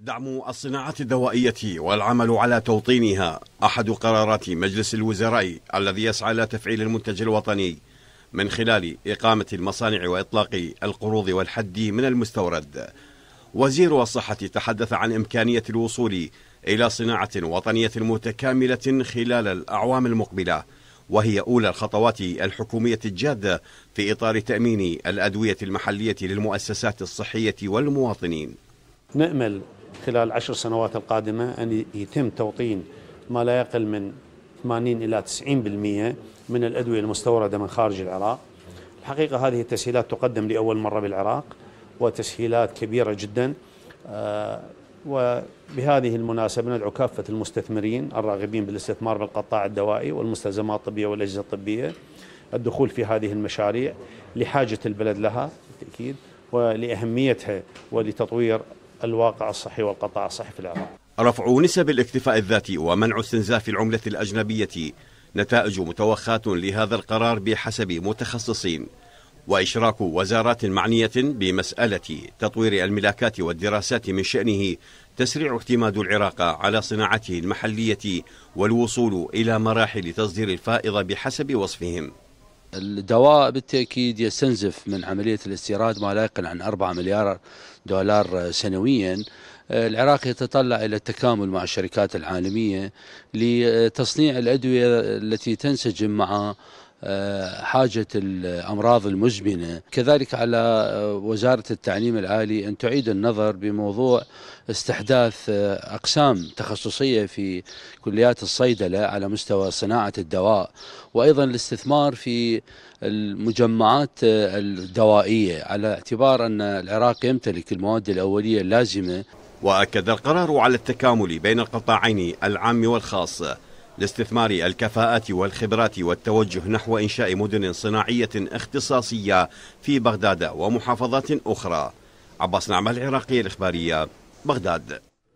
دعم الصناعة الدوائية والعمل على توطينها أحد قرارات مجلس الوزراء الذي يسعى إلى تفعيل المنتج الوطني من خلال إقامة المصانع وإطلاق القروض والحد من المستورد. وزير الصحة تحدث عن إمكانية الوصول إلى صناعة وطنية متكاملة خلال الأعوام المقبلة، وهي أولى الخطوات الحكومية الجادة في إطار تأمين الأدوية المحلية للمؤسسات الصحية والمواطنين. نأمل خلال عشر سنوات القادمة أن يتم توطين ما لا يقل من 80 إلى 90% من الأدوية المستوردة من خارج العراق الحقيقة هذه التسهيلات تقدم لأول مرة بالعراق وتسهيلات كبيرة جدا آه، وبهذه المناسبة ندعو كافة المستثمرين الراغبين بالاستثمار بالقطاع الدوائي والمستلزمات الطبية والأجهزة الطبية الدخول في هذه المشاريع لحاجة البلد لها بالتأكيد ولأهميتها ولتطوير الواقع الصحي والقطاع الصحي في العراق رفع نسب الاكتفاء الذاتي ومنع استنزاف العملة الأجنبية نتائج متوخاة لهذا القرار بحسب متخصصين وإشراك وزارات معنية بمسألة تطوير الملاكات والدراسات من شأنه تسريع اعتماد العراق على صناعته المحلية والوصول إلى مراحل تصدير الفائضة بحسب وصفهم الدواء بالتأكيد يستنزف من عملية الاستيراد ما لا يقل عن 4 مليار دولار سنويا العراق يتطلع إلى التكامل مع الشركات العالمية لتصنيع الأدوية التي تنسجم مع آه، حاجة الأمراض المزمنة كذلك على آه، وزارة التعليم العالي أن تعيد النظر بموضوع استحداث آه، أقسام تخصصية في كليات الصيدلة على مستوى صناعة الدواء وأيضا الاستثمار في المجمعات الدوائية على اعتبار أن العراق يمتلك المواد الأولية اللازمة وأكد القرار على التكامل بين القطاعين العام والخاص لاستثمار الكفاءات والخبرات والتوجه نحو إنشاء مدن صناعية اختصاصية في بغداد ومحافظات أخرى عباس نعمة العراقي الإخبارية بغداد